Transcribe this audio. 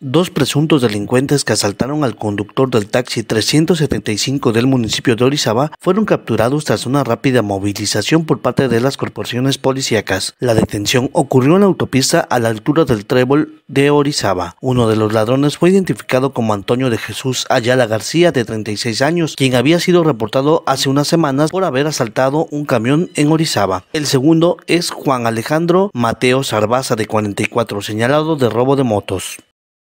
Dos presuntos delincuentes que asaltaron al conductor del taxi 375 del municipio de Orizaba fueron capturados tras una rápida movilización por parte de las corporaciones policíacas. La detención ocurrió en la autopista a la altura del trébol de Orizaba. Uno de los ladrones fue identificado como Antonio de Jesús Ayala García, de 36 años, quien había sido reportado hace unas semanas por haber asaltado un camión en Orizaba. El segundo es Juan Alejandro Mateo Sarbaza, de 44, señalado de robo de motos.